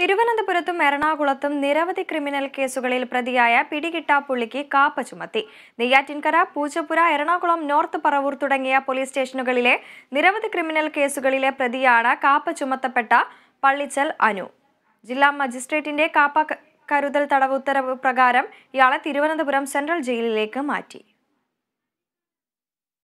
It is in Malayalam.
തിരുവനന്തപുരത്തും എറണാകുളത്തും നിരവധി ക്രിമിനൽ കേസുകളിൽ പ്രതിയായ പുള്ളിക്ക് കാപ്പ ചുമത്തി നെയ്യാറ്റിൻകര പൂജപ്പുര എറണാകുളം നോർത്ത് പറവൂർ തുടങ്ങിയ പോലീസ് സ്റ്റേഷനുകളിലെ നിരവധി ക്രിമിനൽ കേസുകളിലെ പ്രതിയാണ് കാപ്പ ചുമത്തപ്പെട്ട പള്ളിച്ചൽ അനു ജില്ലാ മജിസ്ട്രേറ്റിന്റെ കാപ്പ കരുതൽ തടവ് ഉത്തരവ് പ്രകാരം ഇയാളെ തിരുവനന്തപുരം സെൻട്രൽ ജയിലിലേക്ക് മാറ്റി